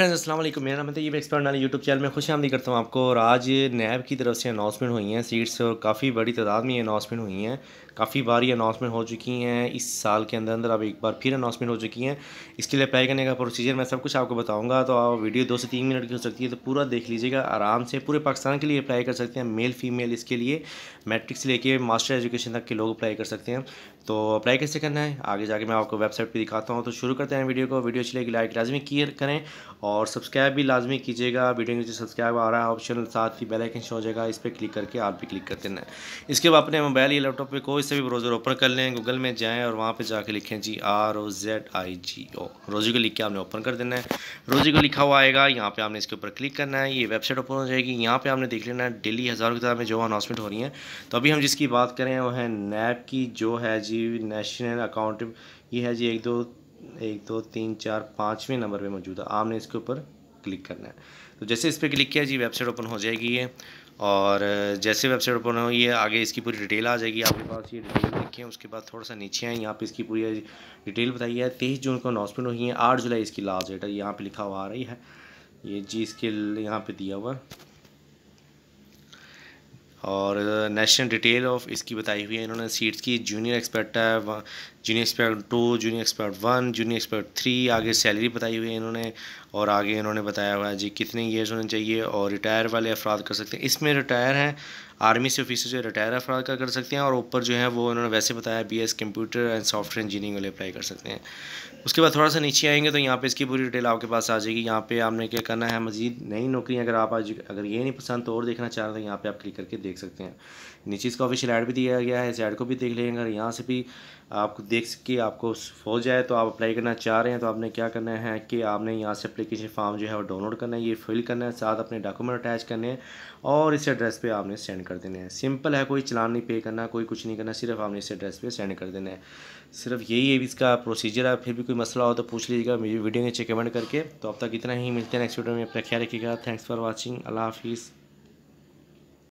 friends Aslam मेरा नाम है तयब एक्सपर्ट नाली यूट्यूब चैनल में खुश आमदी करता हूँ आपको और आज नैब की तरफ से अनाउंसमेंट हुई हैं सीट्स और काफ़ी बड़ी तादाद में ये अनाउंसमेंट हुई हैं काफ़ी बार ये अनाउंसमेंट हो चुकी हैं इस साल के अंदर अंदर अब एक बार फिर अनाउंसमेंट हो चुकी हैं इसके लिए अप्लाई करने का प्रोसीजर मैं सब कुछ आपको बताऊँगा तो आप वीडियो दो से तीन मिनट की हो सकती है तो पूरा देख लीजिएगा आराम से पूरे पाकिस्तान के लिए अप्लाई कर सकते हैं मेल फीमेल इसके लिए मैट्रिक से लेके मास्टर एजुकेशन तक के लोग अप्लाई कर सकते हैं तो अप्लाई कैसे करना है आगे जाके मैं आपको वेबसाइट पर दिखाता हूँ तो शुरू करते हैं वीडियो को वीडियो अच्छी लगी लाइक लाजमी क्लियर करें और और सब्सक्राइब भी लाजमी कीजिएगा वीडियो नीचे सब्सक्राइब आ रहा है ऑप्शन साथ ही बेल आइकन शो हो जाएगा इस पर क्लिक करके आप भी क्लिक कर देना है इसके बाद अपने मोबाइल या लैपटॉप पे कोई से भी ब्राउज़र ओपन कर लें गूगल में जाएँ और वहाँ पर जाके लिखें जी आर ओ जेड आई जी ओ रोज़ी को लिख के आपने ओपन कर देना है रोज़ी को लिखा हुआ आएगा यहाँ पर आपने इसके ऊपर क्लिक करना है ये वेबसाइट ओपन हो जाएगी यहाँ पर आपने देख लेना है डेली हज़ारों किताब में जो अनाउंसमेंट हो रही है तो अभी हम जिसकी बात करें वो है नैब की जो है जी नेशनल अकाउंट ये है जी एक दो एक दो तीन चार पाँचवें नंबर पे मौजूद है आपने इसके ऊपर क्लिक करना है तो जैसे इस पर क्लिक किया जी वेबसाइट ओपन हो जाएगी ये और जैसे वेबसाइट ओपन हो ये आगे इसकी पूरी डिटेल आ जाएगी आपके पास ये डिटेल देखिए उसके बाद थोड़ा सा नीचे आए यहाँ पे इसकी पूरी डिटेल बताई है तेईस जून को अनाउंसमेंट हुई है आठ जुलाई इसकी लास्ट डेट है यहाँ पर लिखा हुआ आ रही है ये जी इसके यहाँ पर दिया हुआ और नेशनल डिटेल ऑफ इसकी बताई हुई है इन्होंने सीट्स की जूनियर एक्सपर्ट है junior expert two junior expert one junior expert three आगे सैलरी बताई हुई है इन्होंने और आगे इन्होंने बताया हुआ है जी कितने ईयर्स होने चाहिए और रिटायर वाले अफराद कर सकते हैं इसमें रिटायर हैं आर्मी से ऑफिसर जो रिटायर अफराद का कर सकते हैं और ऊपर जो है वो इन्होंने वैसे बताया B S computer and software engineering वाले अप्लाई कर सकते हैं उसके बाद थोड़ा सा नीचे आएंगे तो यहाँ पर इसकी पूरी डिटेल आपके पास आ जाएगी यहाँ पर आपने क्या करना है मजीद नई नौकरी अगर आप आज अगर ये नहीं पसंद तो और देखना चाह रहे हैं तो यहाँ पर आप क्लिक करके देख सकते हैं नीचे इसका ऑफिशियल ऐड भी दिया गया है इस ऐड को भी देख लेंगे अगर यहाँ से भी आप देख सके आपको हो जाए तो आप अप्लाई करना चाह रहे हैं तो आपने क्या करना है कि आपने यहाँ से अप्लीकेशन फॉर्म जो है वो डाउनलोड करना है ये फिल करना है साथ अपने डॉक्यूमेंट अटैच करने हैं और इस एड्रेस पे आपने सेंड कर देने हैं सिंपल है कोई चलान नहीं पे करना कोई कुछ नहीं करना सिर्फ आपने इस एड्रेस पर सेंड कर देना है सिर्फ यही है इसका प्रोसीजर है फिर भी कोई मसला हो तो पूछ लीजिएगा वीडियो नीचे कमेंट करके तो अब तक इतना ही मिलते हैं नेक्स्ट वीडियो में अपना ख्याल रखिएगा थैंक्स फॉर वॉचिंग अल्लाह हाफिज़